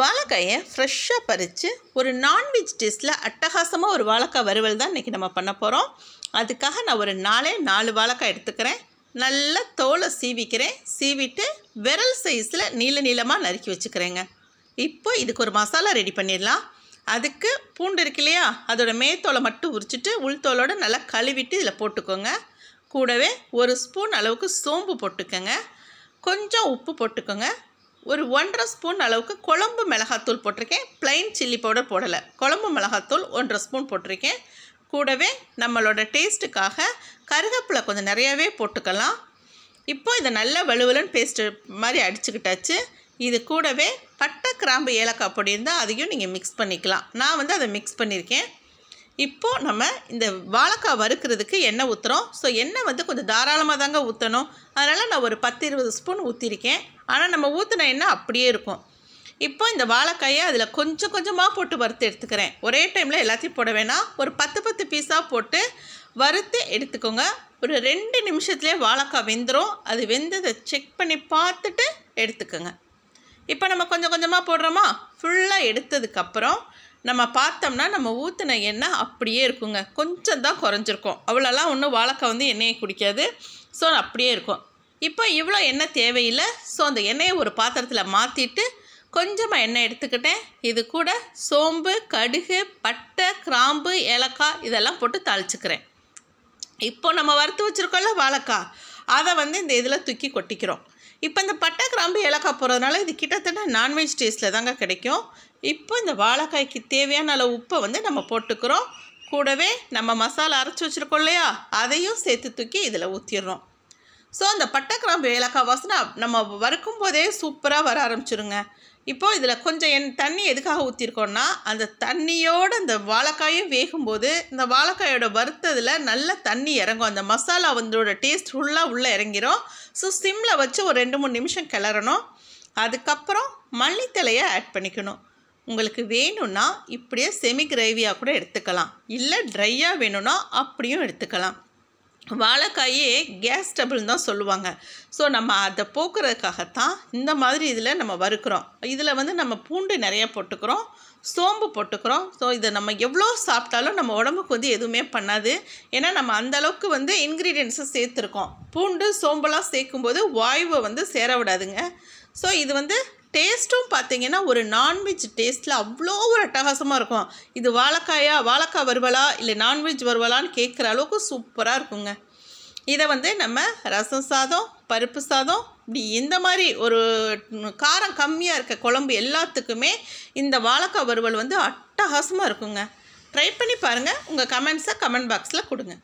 வாழைக்காயை ஃப்ரெஷ்ஷாக பறித்து ஒரு நான்வெஜ் டேஸ்ட்டில் அட்டகாசமாக ஒரு வாழைக்காய் வறுவல் தான் இன்றைக்கி நம்ம பண்ண போகிறோம் அதுக்காக நான் ஒரு நாளே நாலு வாழைக்காய் எடுத்துக்கிறேன் நல்லா தோலை சீவிக்கிறேன் சீவிட்டு விரல் சைஸில் நீள நீளமாக நறுக்கி வச்சுக்கிறேங்க இப்போ இதுக்கு ஒரு மசாலா ரெடி பண்ணிடலாம் அதுக்கு பூண்டு இருக்கு இல்லையா அதோடய மேத்தோலை மட்டும் உரிச்சிட்டு உள்தோலோடு நல்லா கழுவிட்டு இதில் போட்டுக்கோங்க கூடவே ஒரு ஸ்பூன் அளவுக்கு சோம்பு போட்டுக்கோங்க கொஞ்சம் உப்பு போட்டுக்கோங்க ஒரு ஒன்றரை ஸ்பூன் அளவுக்கு குழம்பு மிளகாத்தூள் போட்டிருக்கேன் ப்ளைன் சில்லி பவுடர் போடலை குழம்பு மிளகாத்தூள் ஒன்றரை ஸ்பூன் போட்டிருக்கேன் கூடவே நம்மளோட டேஸ்ட்டுக்காக கருகப்பிலை கொஞ்சம் நிறையாவே போட்டுக்கலாம் இப்போ இதை நல்லா வலுவலன்னு பேஸ்ட்டு மாதிரி அடிச்சுக்கிட்டாச்சு இது கூடவே பட்டை கிராம்பு ஏலக்காய் பொடி இருந்தால் அதையும் நீங்கள் மிக்ஸ் பண்ணிக்கலாம் நான் வந்து அதை மிக்ஸ் பண்ணியிருக்கேன் இப்போது நம்ம இந்த வாழைக்காய் வறுக்கிறதுக்கு எண்ணெய் ஊற்றுறோம் ஸோ எண்ணெய் வந்து கொஞ்சம் தாராளமாக தாங்க ஊற்றணும் அதனால் நான் ஒரு பத்து இருபது ஸ்பூன் ஊற்றிருக்கேன் ஆனால் நம்ம ஊற்றின எண்ணெய் அப்படியே இருக்கும் இப்போ இந்த வாழைக்காயை அதில் கொஞ்சம் கொஞ்சமாக போட்டு வறுத்து எடுத்துக்கிறேன் ஒரே டைமில் எல்லாத்தையும் போட வேணாம் ஒரு பத்து பத்து பீஸாக போட்டு வறுத்து எடுத்துக்கோங்க ஒரு ரெண்டு நிமிஷத்துலேயே வாழைக்காய் வெந்துடும் அது வெந்ததை செக் பண்ணி பார்த்துட்டு எடுத்துக்கோங்க இப்போ நம்ம கொஞ்சம் கொஞ்சமாக போடுறோமா ஃபுல்லாக எடுத்ததுக்கப்புறம் நம்ம பார்த்தோம்னா நம்ம ஊற்றின எண்ணெய் அப்படியே இருக்குங்க கொஞ்சம் தான் குறைஞ்சிருக்கும் அவ்வளோலாம் ஒன்றும் வாழைக்காய் வந்து எண்ணெயை குடிக்காது ஸோ அப்படியே இருக்கும் இப்போ இவ்வளோ எண்ணெய் தேவையில்லை ஸோ அந்த எண்ணெயை ஒரு பாத்திரத்தில் மாற்றிட்டு கொஞ்சமாக எண்ணெய் எடுத்துக்கிட்டேன் இது கூட சோம்பு கடுகு பட்டை கிராம்பு ஏலக்காய் இதெல்லாம் போட்டு தாளிச்சுக்கிறேன் இப்போ நம்ம வறுத்து வச்சுருக்கோம்ல வாழைக்காய் அதை வந்து இந்த இதில் தூக்கி கொட்டிக்கிறோம் இப்போ இந்த பட்டை கிராம்பு ஏலக்காய் போகிறதுனால இது கிட்டத்தட்ட நான்வெஜ் டேஸ்ட்டில் தாங்க கிடைக்கும் இப்போ இந்த வாழைக்காய்க்கு தேவையான அளவு உப்பை வந்து நம்ம போட்டுக்கிறோம் கூடவே நம்ம மசாலா அரைச்சி வச்சுருக்கோம் இல்லையா அதையும் சேர்த்து தூக்கி இதில் ஊற்றிடுறோம் ஸோ அந்த பட்டை கிராம்பு ஏலக்காய் வாசனை நம்ம வறுக்கும் போதே சூப்பராக வர ஆரம்பிச்சிருங்க இப்போது இதில் கொஞ்சம் என் தண்ணி எதுக்காக ஊற்றிருக்கோன்னா அந்த தண்ணியோடு அந்த வாழைக்காயும் வேகும்போது இந்த வாழைக்காயோட வறுத்ததில் நல்ல தண்ணி இறங்கும் அந்த மசாலா வந்தோட டேஸ்ட் ஃபுல்லாக உள்ளே இறங்கிரும் ஸோ சிம்மில் வச்சு ஒரு ரெண்டு மூணு நிமிஷம் கிளறணும் அதுக்கப்புறம் மல்லித்தலையை ஆட் பண்ணிக்கணும் உங்களுக்கு வேணும்னா இப்படியே செமி கிரேவியாக கூட எடுத்துக்கலாம் இல்லை ட்ரையாக வேணும்னா அப்படியும் எடுத்துக்கலாம் வாழைக்காயே கேஸ் டபுள்னு தான் சொல்லுவாங்க ஸோ நம்ம அதை போக்குறதுக்காகத்தான் இந்த மாதிரி இதில் நம்ம வறுக்கிறோம் இதில் வந்து நம்ம பூண்டு நிறையா போட்டுக்கிறோம் சோம்பு போட்டுக்கிறோம் ஸோ இதை நம்ம எவ்வளோ சாப்பிட்டாலும் நம்ம உடம்புக்கு வந்து எதுவுமே பண்ணாது ஏன்னா நம்ம அந்தளவுக்கு வந்து இன்க்ரீடியன்ஸை சேர்த்துருக்கோம் பூண்டு சோம்பெல்லாம் சேர்க்கும்போது வாயுவை வந்து சேர விடாதுங்க ஸோ இது வந்து டேஸ்ட்டும் பார்த்தீங்கன்னா ஒரு நான்வெஜ் டேஸ்ட்டில் அவ்வளோ ஒரு அட்டகாசமாக இருக்கும் இது வாழைக்காயா வாழைக்காய் வருவலா இல்லை நான்வெஜ் வருவலான்னு கேட்குற அளவுக்கு சூப்பராக இருக்குங்க இதை வந்து நம்ம ரசம் சாதம் பருப்பு சாதம் இப்படி இந்த மாதிரி ஒரு காரம் கம்மியாக இருக்க குழம்பு எல்லாத்துக்குமே இந்த வாழைக்காய் வறுவல் வந்து அட்டகாசமாக இருக்குங்க ட்ரை பண்ணி பாருங்கள் உங்கள் கமெண்ட்ஸை கமெண்ட் பாக்ஸில் கொடுங்க